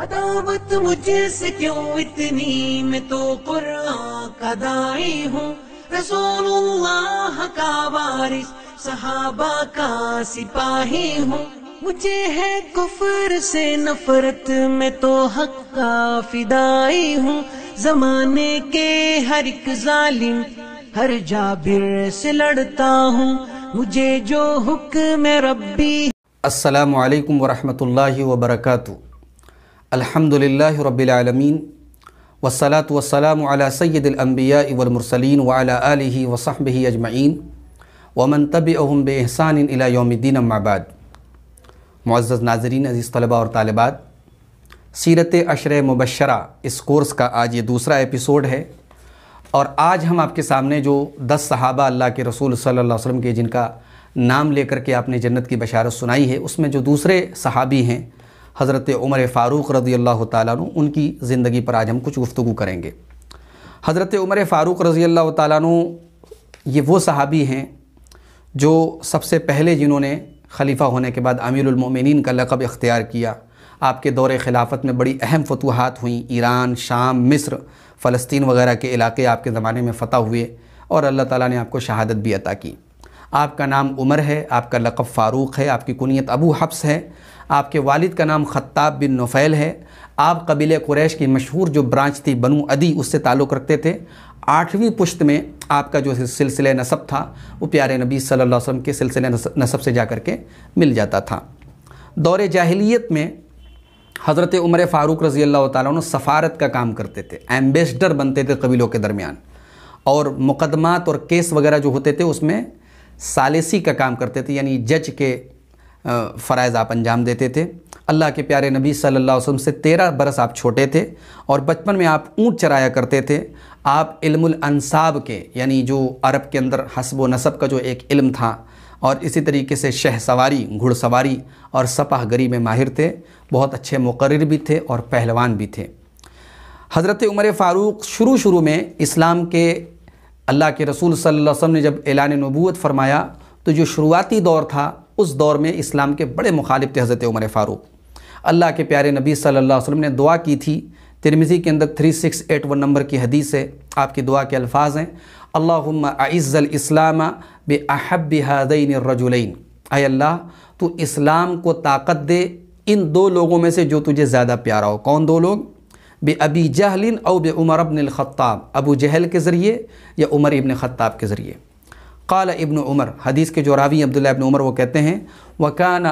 अदावत से क्यों इतनी मैं तो कुरान का दाई हूँ रसूलुल्लाह का वारिस सहाबा का सिपाही हूँ मुझे है कुफर से नफरत मैं तो हक का फिदाई हूँ जमाने के हर एक जालिम हर जाबिर से लड़ता हूँ मुझे जो हुक्म रब्बी अस्सलाम वालेकुम वरहमतुल्लाहि वबरकातुहू अल्हम्दुलिल्लाह रब्बिलआलमीन वसलात वसलाम अला सैदुलम्बिया वलमरसलिन वाला आलि वसहब अजमैन वमन तब अहम बहसान इलायोमद्दीन अम्माबाद मुआज़ नाजरीन अज़ीज़ तलबा और तालबात सीरत अशर मुबशरा इस कोर्स का आज ये दूसरा एपिसोड है और आज हम आपके सामने जो दस सहाबा अल्लाह के रसूल सल्लल्लाहु अलैहि वसल्लम के जिनका नाम लेकर के आपने जन्नत की बशारत सुनाई है उसमें जो दूसरे सहाबी हैं हज़रत उमर फ़ारूक़ रज़ी अल्लाह तु उनकी ज़िंदगी पर आज हम कुछ गुफ्तु करेंगे हज़रत उमर फ़ारूक़ रज़ी अल्लाह तु ये वो सहाबी हैं जो सबसे पहले जिन्होंने खलीफ़ा होने के बाद अमीरमिन का लकब इख्तियार किया आपके दौर खिलाफत में बड़ी अहम फतूहत हुई ईरान शाम मिस्र फ़लस्तीन वगैरह के इलाके आपके ज़माने में फ़तह हुए और अल्लाह ताला ने आपको शहादत भी अता की आपका नाम उमर है आपका लक़ब फ़ारूक़ है आपकी कुनीत अबू हफ्स है आपके वालिद का नाम ख़त्ताब बिन नफ़ैल है आप कबीले कुरैश की मशहूर जो ब्रांच थी बनु अदी उससे ताल्लुक़ रखते थे आठवीं पुश्त में आपका जो सिलसिले नसब था वो प्यारे नबी सल्लल्लाहु अलैहि वसल्लम के सिलसिले नसब से जा कर के मिल जाता था दौर जाहिलियत में हज़रत उमर फ़ारूक रज़ी अल्लाह तुम सफ़ारत का काम करते थे एम्बेसडर बनते थे कबीलों के दरमियान और मुकदमात और केस वगैरह जो होते थे उसमें सालिसी का काम करते थे यानी जज के फ़रज़ आप अंजाम देते थे अल्लाह के प्यारे नबी सल्लल्लाहु अलैहि वसल्लम से तेरह बरस आप छोटे थे और बचपन में आप ऊँट चराया करते थे आप इल्मुल के यानी जो अरब के अंदर हसब व नसब का जो एक इल्म था और इसी तरीके से शह सवारी घुड़सवारी और सपाह गरी में माहिर थे बहुत अच्छे मुकर भी थे और पहलवान भी थे हज़रत उमर फ़ारूक शुरू शुरू में इस्लाम के अल्लाह के रसूल सल्लल्लाहु अलैहि वसल्लम ने जब एलान नबूत फरमाया तो जो शुरुआती दौर था उस दौर में इस्लाम के बड़े मुखालिफ थे हज़रत उमर फ़ारूक अल्लाह के प्यारे नबी सल्लल्लाहु अलैहि वसल्लम ने दुआ की थी तिरमिज़ी के अंदर three six eight one number की हदीस है आपकी दुआ के अल्फाज हैं अल्लाज़ल अज़ल इस्लाम बहब हदैन रजुलैन अय अल्लाह तो इस्लाम को ताकत दे इन दो लोगों में से जो तुझे ज़्यादा प्यारा हो कौन दो लोग बे अबी जहलिन और बे उमर अबन ख़त्ताब अबू जहल के ज़रिए या उमर इबन ख़त्ताब के ज़रिए कल इबन उमर हदीस के जो रावी अब्दुल्ला इबन उमर वो कहते हैं वकान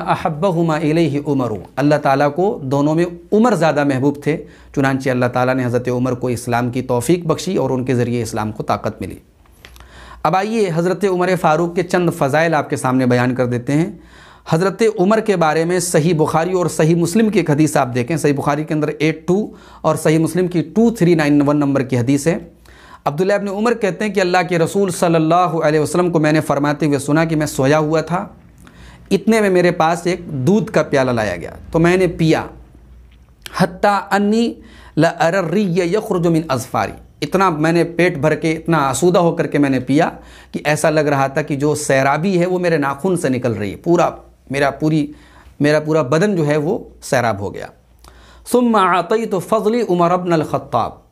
इले ही उमर अल्लाह ताली को दोनों में उमर ज़्यादा महबूब थे चुनानचे अल्लाह ताली ने हज़रत उमर को इस्लाम की तोफ़ी बख्शी और उनके ज़रिए इस्लाम को ताकत मिली अब आइए हज़रत उमर फ़ारूक के चंद फ़ज़ाइल आपके सामने बयान कर देते हैं हज़रत उमर के बारे में सही बुखारी और सही मुस्लिम की एक हदीस आप देखें सही बुखारी के अंदर एट टू और सही मुस्लिम की two three nine one number की हदीस है अब्दुल्ला इब्न उमर कहते हैं कि अल्लाह के रसूल सल्लल्लाहु अलैहि वसल्लम को मैंने फरमाते हुए सुना कि मैं सोया हुआ था इतने में मेरे पास एक दूध का प्याला लाया गया तो मैंने पिया हत्ता अन्नी लर्री यखरजुमिन अजफारी इतना मैंने पेट भर के इतना आसूदा होकर के मैंने पिया कि ऐसा लग रहा था कि जो सैराबी है वो मेरे नाखून से निकल रही है पूरा मेरा पूरी मेरा पूरा बदन जो है वो सैराब हो गया सुम आतई तो फ़जली उमर अबन अलख़ाब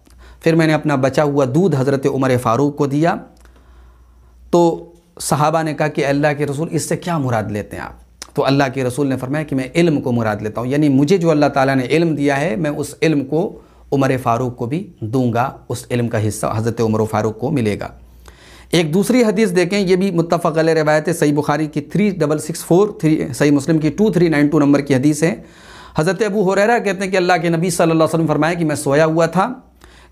फिर मैंने अपना बचा हुआ दूध हज़रत उमर फ़ारूक को दिया तो सहाबा ने कहा कि अल्लाह के रसूल इससे क्या मुराद लेते हैं आप तो अल्लाह के रसूल ने फरमाया कि मैं इल्म को मुराद लेता हूँ यानी मुझे जो अल्लाह ताला ने इल्म दिया है मैं उस इल्म को उमर फ़ारूक को भी दूंगा उस इल्म का हिस्सा हज़रत उमर फ़ारूक को मिलेगा एक दूसरी हदीस देखें ये भी मुतफ़ अल रवायत सई बुखारी की three double six four three सई मुस्लिम की two three nine two number की हदीस है हज़रत अबू रहा कहते हैं कि अल्लाह के नबी सल्लल्लाहु अलैहि वसल्लम फरमाया कि मैं सोया हुआ था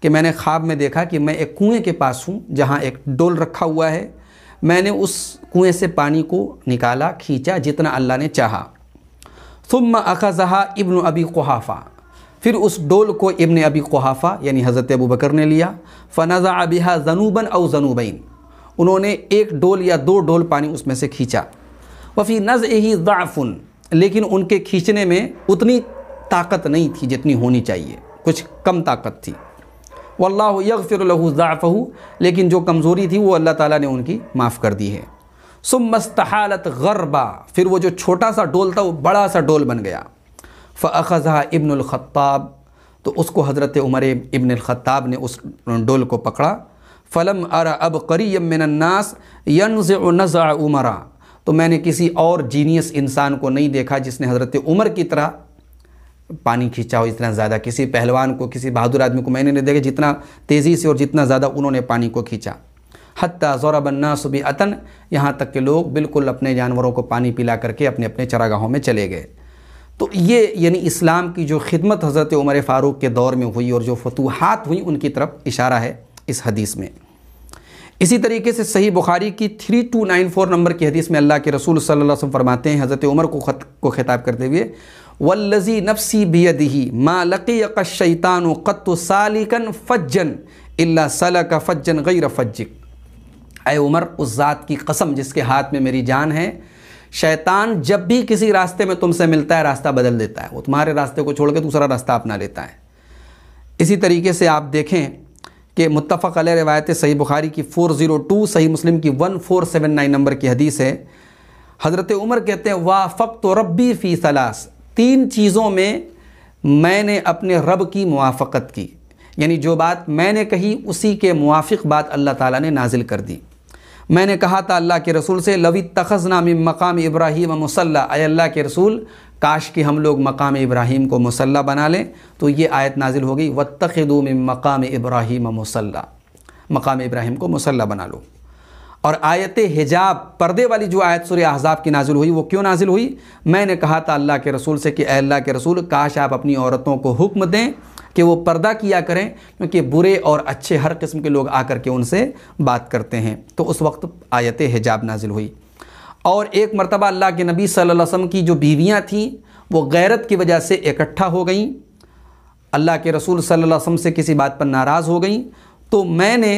कि मैंने ख्वाब में देखा कि मैं एक कुएं के पास हूँ जहाँ एक डोल रखा हुआ है मैंने उस कुएँ से पानी को निकाला खींचा जितना अल्लाह ने चाहा सुम अखजहा इब्न अबी कुहाफ़ा फिर उस डोल को इब्न अबी कुहाफ़ा यानी हज़रत अबू बकर ने लिया फ़नज़ा अबिहा जनूबन और जनूबैन उन्होंने एक डोल या दो डोल पानी उसमें से खींचा वफ़ी नज़ ही दाफुन लेकिन उनके खींचने में उतनी ताकत नहीं थी जितनी होनी चाहिए कुछ कम ताकत थी वल्ला यगफिर लहू ज़ाफ़हू लेकिन जो कमज़ोरी थी वो अल्लाह ताला ने उनकी माफ़ कर दी है सुम मस्तहालत गरबा फिर वो जो छोटा सा डोल था वो बड़ा सा डोल बन गया फ़ज़ा इब्नख़ाब तो उसको हज़रत उमर ख़त्ताब ने उस डोल को पकड़ा फ़लम अरा अब करी मिनन्नास यनज़ नज़ा उमरा तो मैंने किसी और जीनियस इंसान को नहीं देखा जिसने हज़रत उमर की तरह पानी खींचा हो इतना ज़्यादा किसी पहलवान को किसी बहादुर आदमी को मैंने नहीं देखा जितना तेज़ी से और जितना ज़्यादा उन्होंने पानी को खींचा हती ज़ौरबन्ना सुबी अतन यहाँ तक के लोग बिल्कुल अपने जानवरों को पानी पिला करके अपने अपने चरागाहों में चले गए तो ये यानी इस्लाम की जो खिदमत हज़रत उमर फ़ारूक के दौर में हुई और जो फतूहत हुई उनकी तरफ इशारा है इस हदीस में इसी तरीके से सही बुखारी की three two nine four number की हदीस में अल्लाह के रसूल सल्लल्लाहु अलैहि वसल्लम फरमाते हैं हज़रत उमर को खत को खिताब करते हुए वल्लजी नफसी बियदिही मा लक़ीक शैतान कत्तु सालिकन फज्जन इल्ला सलक फज्जन गैर फज्जिक ऐ उमर उस ज़ात की कसम जिसके हाथ में मेरी जान है शैतान जब भी किसी रास्ते में तुमसे मिलता है रास्ता बदल देता है वो तुम्हारे रास्ते को छोड़ के दूसरा रास्ता अपना लेता है इसी तरीके से आप देखें कि मुतफ़ अल रवायत सही बुखारी की फ़ोर ज़ीरो टू सही मुस्लिम की one four seven nine number की हदीस है हज़रत उमर कहते हैं वा फ़क्त रबी फ़ी सलास तीन चीज़ों में मैंने अपने रब की मुआफ़त की यानी जो बात मैंने कही उसी के मुआफ़ बात अल्लाह ताला ने नाजिल कर दी मैंने कहा था अल्लाह के रसूल से लवी तखज़ नाम मकाम इब्राहिम मसल्ला अल्लाह के रसूल काश कि हम लोग मकाम इब्राहीम को मुसल्ला बना लें तो ये आयत नाजिल हो गई वतखदू में मकाम इब्राहिम मुसल्ला मकाम इब्राहिम को मुसल्ला बना लो और आयत हिजाब पर्दे वाली जो आयत सुर अहजाब की नाजिल हुई वो क्यों नाजिल हुई मैंने कहा था अल्लाह के रसूल से कि अल्लाह के रसूल काश आप अपनी औरतों को हुक्म दें कि वो पर्दा किया करें क्योंकि बुरे और अच्छे हर किस्म के लोग आकर के उनसे बात करते हैं तो उस वक्त आयत हिजाब नाजिल हुई और एक मरतबा अल्लाह के नबी सल्लल्लाहु अलैहि वसल्लम की जो बीवियाँ थीं वो गैरत की वजह से इकट्ठा हो गईं अल्लाह के रसूल सल्लल्लाहु अलैहि वसल्लम से किसी बात पर नाराज़ हो गईं तो मैंने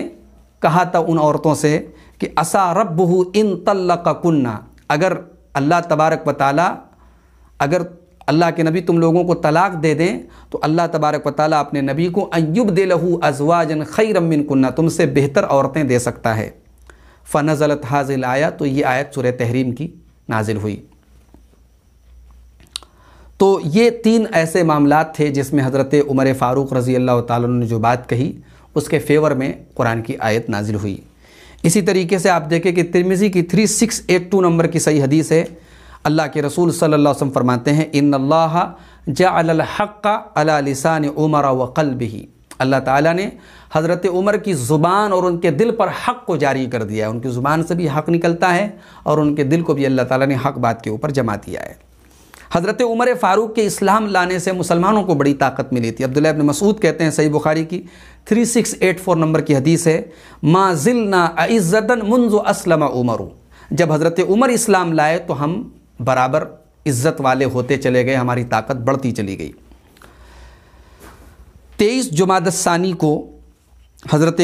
कहा था उन औरतों से कि असा रब इन तल्लक कन्ना अगर अल्लाह तबारक व अगर अल्लाह के नबी तुम लोगों को तलाक़ दे दें तो अल्लाह तबारक व ताली अपने नबी को अयुब दे लहू अजवाजन खैरमिन कन्ना तुमसे बेहतर औरतें दे सकता है फ़नज़लत हाजिल आया तो ये आयत सुर तहरीम की नाजिल हुई तो ये तीन ऐसे मामला थे जिसमें हज़रत उमर फ़ारूक़ रज़ी अल्लाह ताली ने जो बात कही उसके फेवर में कुरान की आयत नाजिल हुई इसी तरीके से आप देखें कि तिरमिज़ी की three six eight two number की सही हदीस है अल्लाह के रसूल सल्ला वसम फरमाते हैं इन अल्लाह जा हक़ अला उमर व कल अल्लाह ताला ने हज़रत उमर की ज़ुबान और उनके दिल पर हक़ को जारी कर दिया है उनकी ज़ुबान से भी हक़ निकलता है और उनके दिल को भी अल्लाह ताला ने हक़ बात के ऊपर जमा दिया है हज़रत उमर फ़ारूक के इस्लाम लाने से मुसलमानों को बड़ी ताकत मिली थी अब्दुल्ला अबिन मसूद कहते हैं सही बुखारी की 3684 नंबर की हदीस है माँ जिलना इज़्ज़तन मुंज असलम उमर जब हज़रत उमर इस्लाम लाए तो हम बराबर इज़्ज़त वाले होते चले गए हमारी ताकत बढ़ती चली गई तेईस जुमादसानी को हज़रत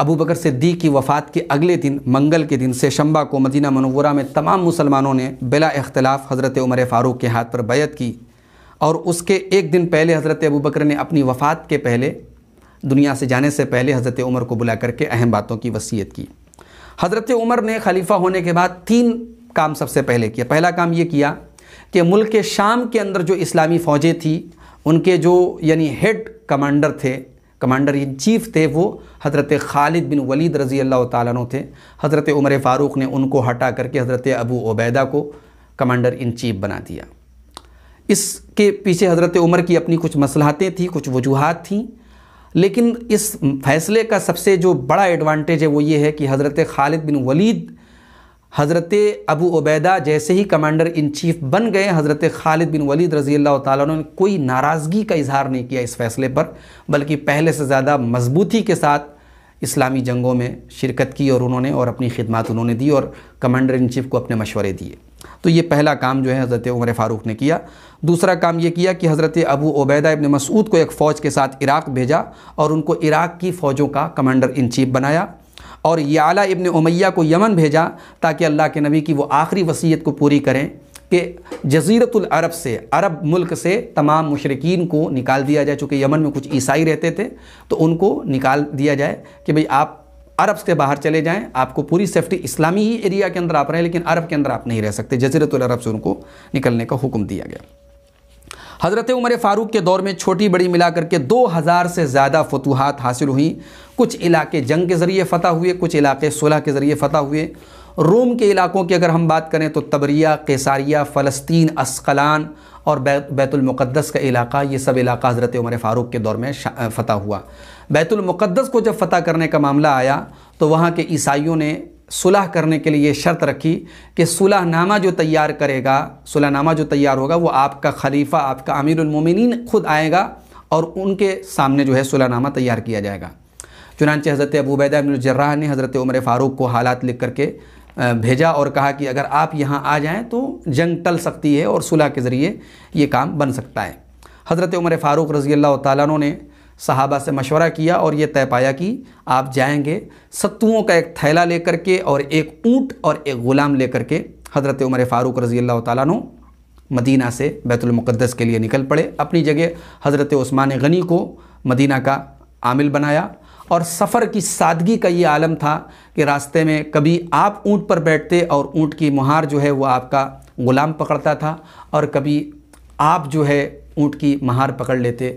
अबू बकर सिद्दीक की वफ़ात के अगले दिन मंगल के दिन से शंबा को मदीना मनवरा में तमाम मुसलमानों ने बिला इख्तलाफ हज़रत उमर फ़ारूक के हाथ पर बैत की और उसके एक दिन पहले हज़रत अबू बकर ने अपनी वफ़ात के पहले दुनिया से जाने से पहले हज़रत उमर को बुला करके अहम बातों की वसीयत की हज़रत उमर ने खलीफा होने के बाद तीन काम सबसे पहले किया पहला काम ये किया कि मुल्क शाम के अंदर जो इस्लामी फ़ौजें थी उनके जो यानी हेड कमांडर थे कमांडर इन चीफ़ थे वो हज़रत खालिद बिन वलीद रज़ी अल्लाह तु थे हज़रत उमर फ़ारूक ने उनको हटा करके हज़रत अबू ओबैदा को कमांडर इन चीफ बना दिया इसके पीछे हज़रत उमर की अपनी कुछ मसलाहतें थी कुछ वजूहत थी लेकिन इस फैसले का सबसे जो बड़ा एडवांटेज है वो ये है कि हज़रत खालिद बिन वलीद हज़रत अबू उबैदा जैसे ही कमांडर इन चीफ बन गए हज़रत खालिद बिन वलीद रज़ी अल्लाह कोई नाराज़गी का इजहार नहीं किया इस फैसले पर बल्कि पहले से ज़्यादा मजबूती के साथ इस्लामी जंगों में शिरकत की और उन्होंने और अपनी खिदमत उन्होंने दी और कमांडर इन चीफ को अपने मशवरे दिए तो ये पहला काम जो है हज़रत उमर फ़ारूक ने किया दूसरा काम ये किया कि हज़रत अबू उबैदा इबन मसूद को एक फ़ौज के साथ इराक़ भेजा और उनको इराक़ की फ़ौजों का कमांडर इन चीफ बनाया और याला इबन उमैया को यमन भेजा ताकि अल्लाह के नबी की वो आखिरी वसीयत को पूरी करें कि जजीरतुल अरब से अरब मुल्क से तमाम मुशरकिन को निकाल दिया जाए चूँकि यमन में कुछ ईसाई रहते थे तो उनको निकाल दिया जाए कि भाई आप अरब से बाहर चले जाएं आपको पूरी सेफ्टी इस्लामी ही एरिया के अंदर आप रहें लेकिन अरब के अंदर आप नहीं रह सकते जजीरतुल अरब से उनको निकलने का हुक्म दिया गया हज़रत उमर फ़ारूक के दौर में छोटी बड़ी मिलाकर के 2000 से ज़्यादा फतूहत हासिल हुई कुछ इलाके जंग के ज़रिए फ़तह हुए कुछ इलाके सुलह के ज़रिए फ़तह हुए रोम के इलाकों की अगर हम बात करें तो तबरिया केसारिया फ़लस्तीन अस्कलान और बैतुलमक़दस का इलाका ये सब इलाका हज़रत उमर फ़ारूक के दौर में फ़तह हुआ बैतुलमक़दस को जब फ़तह करने का मामला आया तो वहाँ के ईसाइयों ने सुलह करने के लिए ये शर्त रखी कि सुलहनामा जो तैयार करेगा सुलहनामा जो तैयार होगा वो आपका खलीफा आपका अमीरमिन खुद आएगा और उनके सामने जो है सुलहनामा तैयार किया जाएगा चुनानचे हज़रत अबूबैदा जर्राह ने हज़रत उमर फ़ारूक को हालात लिख करके भेजा और कहा कि अगर आप यहाँ आ जाएँ तो जंग टल सकती है और सुलह के ज़रिए ये काम बन सकता है हज़रत उमर फ़ारूक रज़ी अल्लाह तु ने सहाबा से मशवरा किया और ये तय पाया कि आप जाएंगे सत्तुओं का एक थैला लेकर के और एक ऊँट और एक ग़ुलाम लेकर के हज़रत उमर फ़ारूक रज़ी अल्लाह तु मदीना से बैतुलमक़दस के लिए निकल पड़े अपनी जगह हज़रत उस्मान गनी को मदीना का आमिल बनाया और सफ़र की सादगी का ये आलम था कि रास्ते में कभी आप ऊँट पर बैठते और ऊँट की मुहार जो है वह आपका ग़ुलाम पकड़ता था और कभी आप जो है ऊँट की महार पकड़ लेते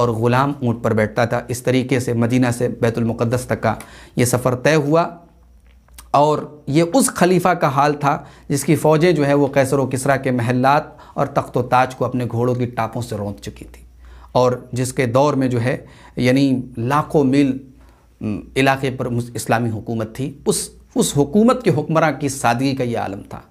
और ग़ुलाम ऊँट पर बैठता था इस तरीके से मदीना से बैतुलमक़दस तक का ये सफ़र तय हुआ और ये उस खलीफा का हाल था जिसकी फ़ौजें जो है वो कैसर व किसरा के महलात और तख्त ताज को अपने घोड़ों की टापों से रोंद चुकी थी और जिसके दौर में जो है यानी लाखों मील इलाके पर इस्लामी हुकूमत थी उस उस हुकूमत के हुक्मरान की सादगी का ये आलम था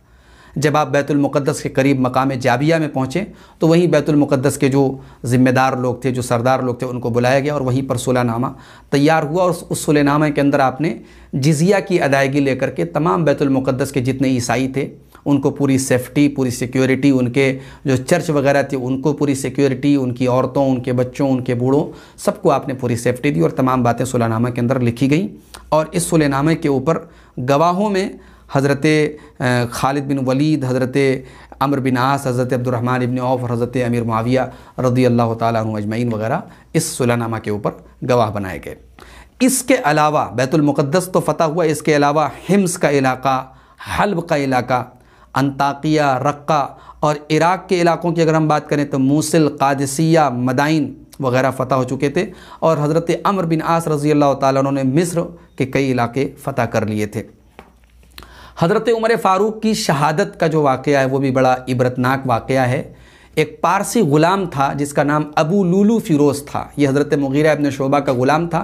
जब आप बैतुलमक़दस के करीब मकाम जाबिया में पहुँचे तो वहीं बैतुलमक़दस के जो ज़िम्मेदार लोग थे जो सरदार लोग थे उनको बुलाया गया और वहीं पर सुलहनामा तैयार हुआ और उस सुलहनामा के अंदर आपने जिजिया की अदायगी लेकर के तमाम बैतुलमक़दस के जितने ईसाई थे उनको पूरी सेफ्टी पूरी सिक्योरिटी उनके जो चर्च वगैरह थे उनको पूरी सिक्योरिटी उनकी औरतों उनके बच्चों उनके बूढ़ों सबको आपने पूरी सेफ्टी दी और तमाम बातें सुलहनामा के अंदर लिखी गई और इस सुलहनामे के ऊपर गवाहों में हज़रत खालिद बिन वलीद हज़रत अमर बिन आस हज़रत अब्दुलरहमान इबन औफ और हज़रत अमीर माविया रदी अल्लाह तजमैन वगैरह इस सुलानामा के ऊपर गवाह बनाए गए इसके अलावा बैतुलमक़दस तो फतह हुआ इसके अलावा हिम्स का इलाका हल्ब का इलाका अंताकिया रक्का और इराक़ के इलाकों की अगर हम बात करें तो मूसिल कादसिया मदाइन वगैरह फ़तह हो चुके थे और हज़रत अमर बिन आस रज़ी अल्लाह तुमने मिस्र के कई इलाके फ़तह कर लिए थे हज़रत उमर फ़ारूक की शहादत का जो वाक़ है वो भी बड़ा इबरतनाक वाक़ है एक पारसी ग़ुलाम था जिसका नाम अबू लूलू फ़िरोज़ था ये हज़रत मुगीरा इबन शोबा का ग़ुलाम था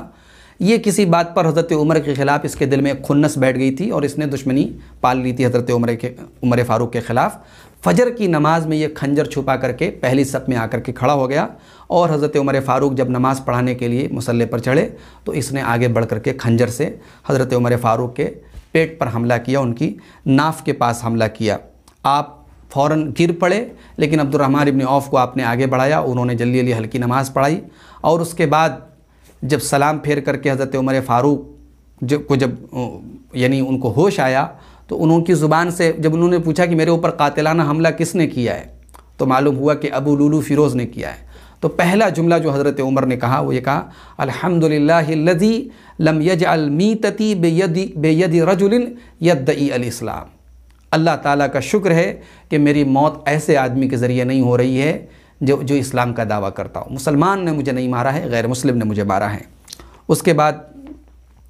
ये किसी बात पर हज़रत उमर के ख़िलाफ़ इसके दिल में खुन्नस बैठ गई थी और इसने दुश्मनी पाल ली थी हज़रत उमर के उमर फ़ारूक के ख़िलाफ़ फजर की नमाज़ में ये खंजर छुपा करके पहली सप में आकर के खड़ा हो गया और हज़रत उमर फ़ारूक जब नमाज़ पढ़ाने के लिए मसल्ले पर चढ़े तो इसने आगे बढ़ करके खंजर से हज़रत उमर फ़ारूक के पेट पर हमला किया उनकी नाफ के पास हमला किया आप फ़ौर गिर पड़े लेकिन अब्दुलरहमान इबन औफ को आपने आगे बढ़ाया उन्होंने जल्दी जल्दी हल्की नमाज़ पढ़ाई और उसके बाद जब सलाम फेर करके हज़रत उमर फ़ारूक जब को जब यानी उनको होश आया तो उनकी ज़ुबान से जब उन्होंने पूछा कि मेरे ऊपर कातिलाना हमला किसने किया है तो मालूम हुआ कि अबू लुलू फ़िरोज़ ने किया है तो पहला जुमला जो हज़रत उमर ने कहा वो ये कहा अलहमदिल्लाजी लम यज अलमीतती बेयदी बेयदी रजुलिन यदई अलीस्लाम अल्लाह ताला का शुक्र है कि मेरी मौत ऐसे आदमी के ज़रिए नहीं हो रही है जो जो इस्लाम का दावा करता हो मुसलमान ने मुझे नहीं मारा है गैर मुस्लिम ने मुझे मारा है उसके बाद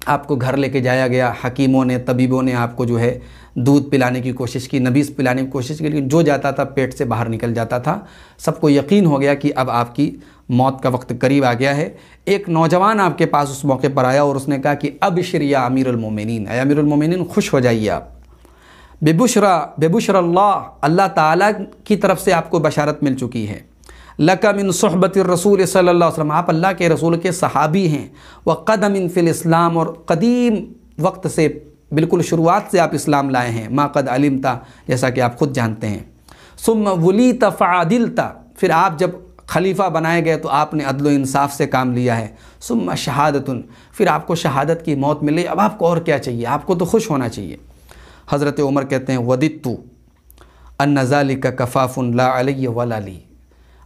आपको घर लेके जाया गया हकीमों ने तबीबों ने आपको जो है दूध पिलाने की कोशिश की नबीस पिलाने की कोशिश की लेकिन जो जाता था पेट से बाहर निकल जाता था सबको यकीन हो गया कि अब आपकी मौत का वक्त करीब आ गया है एक नौजवान आपके पास उस मौके पर आया और उसने कहा कि अब शरिया अमीरमिन अमीरमिन खुश हो जाइए आप बेबुशरा बेबुशर अल्लाह अल्लाह ताला की तरफ से आपको बशारत मिल चुकी है लकमिन सहबत रसूल सल्ला वसम आप अल्लाह के रसूल के सहाबी हैं व इन फ़िल इस्लाम और कदीम वक्त से बिल्कुल शुरुआत से आप इस्लाम लाए हैं माँ कद था जैसा कि आप खुद जानते हैं सुम वली तफ़ादिलता फिर आप जब खलीफा बनाए गए तो आपने अदल इंसाफ से काम लिया है सुम शहादतन फिर आपको शहादत की मौत मिली अब आपको और क्या चाहिए आपको तो खुश होना चाहिए हज़रत उमर कहते हैं अन अन्नज़ाली का उन ला वाली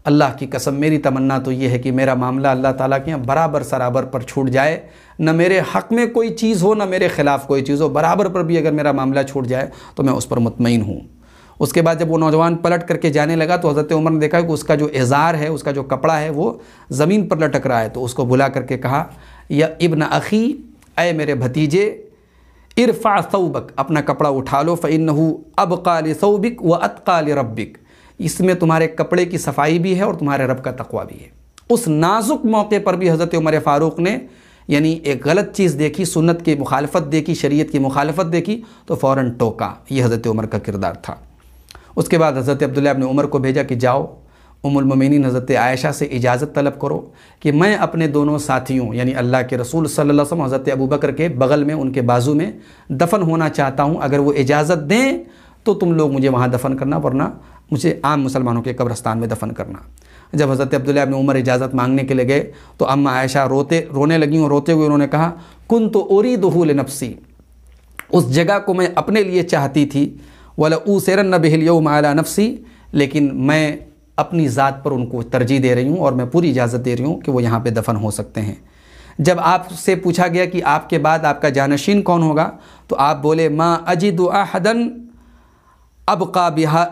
अल्लाह की कसम मेरी तमन्ना तो ये है कि मेरा मामला अल्लाह ताला के यहाँ बराबर सराबर पर छूट जाए न मेरे हक़ में कोई चीज़ हो ना मेरे ख़िलाफ़ कोई चीज़ हो बराबर पर भी अगर मेरा मामला छूट जाए तो मैं उस पर मुतमिन हूँ उसके बाद जब वो नौजवान पलट करके जाने लगा तो हज़रत उमर ने देखा कि उसका जो एज़ार है उसका जो कपड़ा है वो ज़मीन पर लटक रहा है तो उसको बुला करके कहा या इब्न अखी अय मेरे भतीजे इरफा सऊबक अपना कपड़ा उठा लो फ़िन अब काल सऊबिक व काल रब्बिक इसमें तुम्हारे कपड़े की सफाई भी है और तुम्हारे रब का तकवा भी है उस नाजुक मौके पर भी हज़रत उमर फ़ारूक ने यानी एक गलत चीज़ देखी सुन्नत की मुखालफत देखी शरीयत की मुखालफत देखी तो फ़ौर टोका ये हज़रत उमर का किरदार था उसके बाद हज़रत अब्दुल्ला अपने उमर को भेजा कि जाओ उमुलमिन हज़रत आयशा से इजाज़त तलब करो कि मैं अपने दोनों साथियों यानी अल्लाह के रसूल सल्लल्लाहु अलैहि वसल्लम हज़रत अबू बकर के बगल में उनके बाजू में दफ़न होना चाहता हूँ अगर वो इजाज़त दें तो तुम लोग मुझे वहाँ दफ़न करना वरना मुझे आम मुसलमानों के कब्रस्तान में दफन करना जब हज़रत अब्दुल्ला अपने उमर इजाज़त मांगने के लिए गए तो अम्मा आयशा रोते रोने लगी और रोते हुए उन्होंने कहा कुन तो ओरी दहूल नफसी उस जगह को मैं अपने लिए चाहती थी वाल ऊ सरन न बहलियो माला नफसी लेकिन मैं अपनी ज़ात पर उनको तरजीह दे रही हूँ और मैं पूरी इजाज़त दे रही हूँ कि वो यहाँ पर दफन हो सकते हैं जब आपसे पूछा गया कि आपके बाद आपका जानशीन कौन होगा तो आप बोले माँ अजीद अहदन अब का बिहा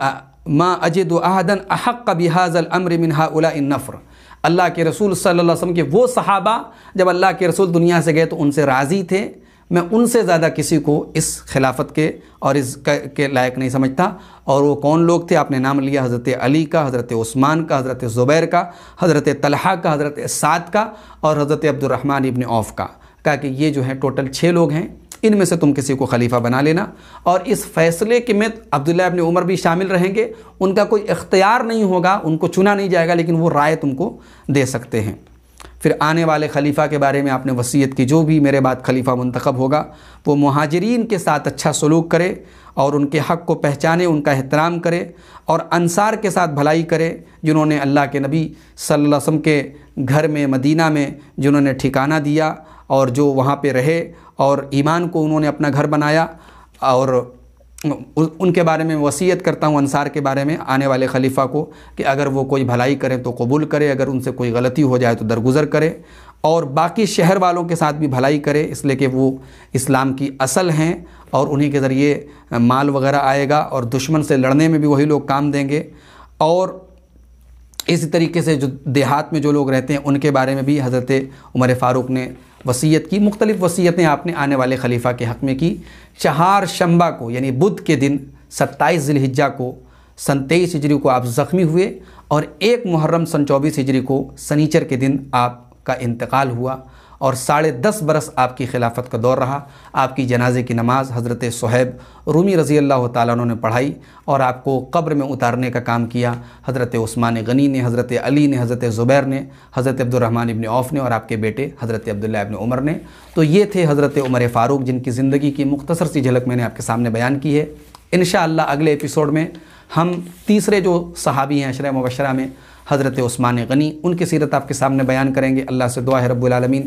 माँ अजद आहदन अहक बिहाजल अमर मिनहा उला नफ़र अल्लाह के रसूल सल्लल्लाहु के वो सहाबा जब अल्लाह के रसूल दुनिया से गए तो उनसे राज़ी थे मैं उनसे ज़्यादा किसी को इस खिलाफत के और इस के लायक नहीं समझता और वो कौन लोग थे आपने नाम लिया हज़रत अली का हज़रत उस्मान का हज़रत ज़ुबैर का हज़रत तलहा का हज़रत साद का और हज़रत अब्दुलरहमान इबन औफ़ का कहा कि ये जो है टोटल छः लोग हैं इनमें से तुम किसी को खलीफा बना लेना और इस फैसले के में अब्दुल्ला अपने उमर भी शामिल रहेंगे उनका कोई इख्तियार नहीं होगा उनको चुना नहीं जाएगा लेकिन वो राय तुमको दे सकते हैं फिर आने वाले खलीफा के बारे में आपने वसीयत की जो भी मेरे बाद खलीफा मंतखब होगा वो महाजरीन के साथ अच्छा सलूक करे और उनके हक़ को पहचाने उनका एहतराम करे और अनसार के साथ भलाई करे जिन्होंने अल्लाह के नबी सल्लल्लाहु अलैहि वसल्लम के घर में मदीना में जिन्होंने ठिकाना दिया और जो वहाँ पे रहे और ईमान को उन्होंने अपना घर बनाया और उनके बारे में वसीयत करता हूँ अनसार के बारे में आने वाले खलीफा को कि अगर वो कोई भलाई करें तो कबूल करें अगर उनसे कोई गलती हो जाए तो दरगुजर करे और बाकी शहर वालों के साथ भी भलाई करें इसलिए कि वो इस्लाम की असल हैं और उन्हीं के ज़रिए माल वगैरह आएगा और दुश्मन से लड़ने में भी वही लोग काम देंगे और इसी तरीके से जो देहात में जो लोग रहते हैं उनके बारे में भी हज़रत उमर फ़ारूक ने वसीयत की मुख्तलिफ़ वसीयतें आपने आने वाले खलीफा के हक़ में की चहार शंबा को यानी बुध के दिन सत्ताईस ज़िलहिज्जा को सन तेईस हिजरी को आप ज़ख्मी हुए और एक मुहर्रम सन चौबीस हिजरी को सनीचर के दिन आपका इंतकाल हुआ और साढ़े दस बरस आपकी खिलाफत का दौर रहा आपकी जनाजे की नमाज़ हज़रत सहैब रूमी रज़ी अल्लाह तु ने पढ़ाई और आपको कब्र में उतारने का काम किया हज़रत ओस्मान गनी ने हज़रत अली ने हज़रत ज़ुबैर ने हज़रत अब्दुलरहमान इबन औफ़ ने और आपके बेटे हज़रत अब्दुल्ला इबन उमर ने तो ये थे हज़रत उमर फ़ारूक जिनकी ज़िंदगी की मुख्तसर सी झलक मैंने आपके सामने बयान की है इन अगले एपिसोड में हम तीसरे जो सहाबी हैं अशर मुबशरा में हज़रत ओस्मान गनी उनकी सीरत आपके सामने बयान करेंगे अल्लाह से दुआ है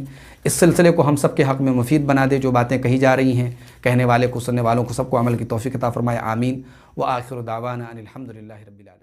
इस सिलसिले को हम सब के हक़ में मुफीद बना दे जो बातें कही जा रही हैं कहने वाले को सुनने वालों को सबको अमल की तोफ़ी कता आमीन व आखिर दावाना अनिलहमदिल्ला रबीआलम